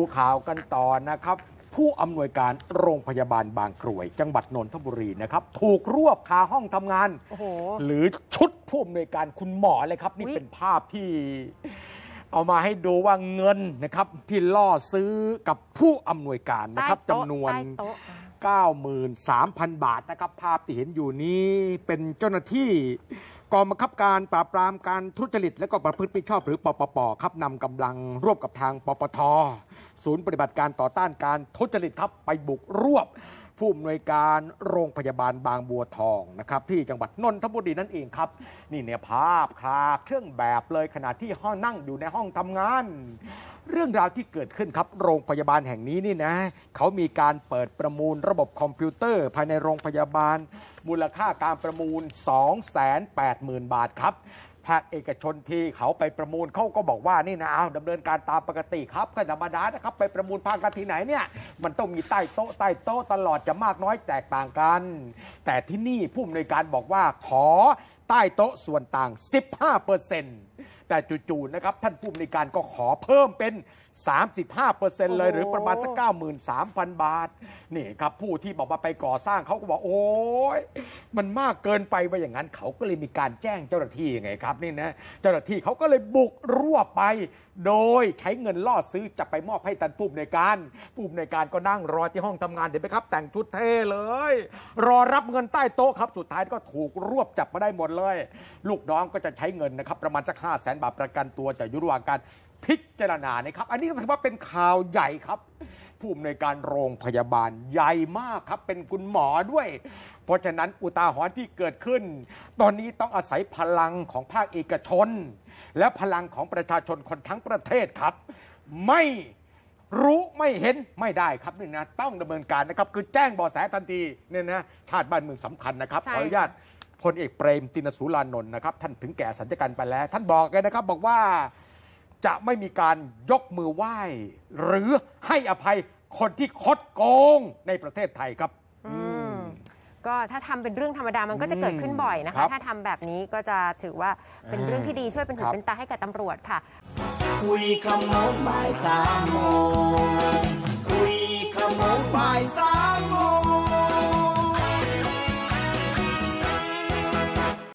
ดูข่าวกันต่อนะครับ ผู้อำนวยการโรงพยาบาลบางกรวยจังหวัดนนทบุรีนะครับ ถูกรวบคาห้องทำงาน หรือชุดผู้อำนวยการคุณหมอเลยครับนี่เป็นภาพที่เอามาให้ดูว่าเงินนะครับที่ล่อซื้อกับผู้อำนวยการนะครับจำนวน 93,000 บาทนะครับ ภาพที่เห็นอยู่นี้เป็นเจ้าหน้าที่กองบังคับการปราบปรามการทุจริต และก็ประพฤติผิดชอบหรือปปปครับนำกำลังร่วมกับทางปปทศูนย์ปฏิบัติการต่อต้านการทุจริตครับไปบุกรวบผู้อำนวยการโรงพยาบาลบางบัวทองนะครับ ที่จังหวัดนนทบุรีนั่นเองครับ นี่เนี่ยภาพคลาเครื่องแบบเลยขณะที่ห้องนั่งอยู่ในห้องทำงาน เรื่องราวที่เกิดขึ้นครับ โรงพยาบาลแห่งนี้นี่นะเขามีการเปิดประมูลระบบคอมพิวเตอร์ภายในโรงพยาบาล มูลค่าการประมูล 280,000 บาทครับภาคเอกชนที่เขาไปประมูลเขาก็บอกว่านี่นะเอาดำเนินการตามปกติ ครับก็ธรรมดานะครับไปประมูลภาครัฐที่ไหนเนี่ยมันต้องมีใต้โต๊ะใต้โต๊ะตลอดจะมากน้อยแตกต่างกัน แต่ที่นี่ผู้อำนวยการบอกว่าขอใต้โต๊ะส่วนต่าง 15%เปอร์เซ็นต์แต่จู่ๆนะครับท่านผู้บริการก็ขอเพิ่มเป็น 35%เเลยหรือประมาณสัก93,000 บาทนี่ครับผู้ที่บอกว่าไปก่อสร้างเขาก็บอกโอ้ย มันมากเกินไปไปอย่างนั้นเขาก็เลยมีการแจ้งเจ้าหน้าที่ไงครับนี่นะเจ้าหน้าที่เขาก็เลยบุกรวบไปโดยใช้เงินล่อซื้อจะไปมอบให้ท่านผู้ในการผู้ในการก็นั่งรอที่ห้องทำงานเ๋็วไปครับ แต่งชุดเท่เลย รอรับเงินใต้โต๊ะครับ สุดท้ายก็ถูกรวบจับมาได้หมดเลย ลูกน้องก็จะใช้เงินนะครับประมาณสักห้าแสนนบาทประกันตัวจะยุริว่างการพิจารณานะครับ อันนี้ถือว่าเป็นข่าวใหญ่ครับผู้อำนวยการโรงพยาบาลใหญ่มากครับ เป็นคุณหมอด้วย เพราะฉะนั้นอุตาหรณ์ที่เกิดขึ้น ตอนนี้ต้องอาศัยพลังของภาคเอกชน และพลังของประชาชนคนทั้งประเทศครับ ไม่รู้ไม่เห็นไม่ได้ครับนี่นะต้องดำเนินการนะครับคือแจ้งบอแสทันทีเนี่ยนะชาติบ้านเมืองสำคัญนะครับขออนุญาตพลเอกเปรมตินสุรานนท์นะครับท่านถึงแก่สัญญการไปแล้ว ท่านบอกเลยนะครับ บอกว่าจะไม่มีการยกมือไหว้ หรือให้อภัยคนที่คดโกงในประเทศไทยครับก็ถ้าทำเป็นเรื่องธรรมดามันก็จะเกิดขึ้นบ่อยนะคะถ้าทำแบบนี้ก็จะถือว่าเป็นเรื่องที่ดีช่วยเป็นหูเป็นตาให้กับตำรวจค่ะคุยคำนบ่ายสามโมง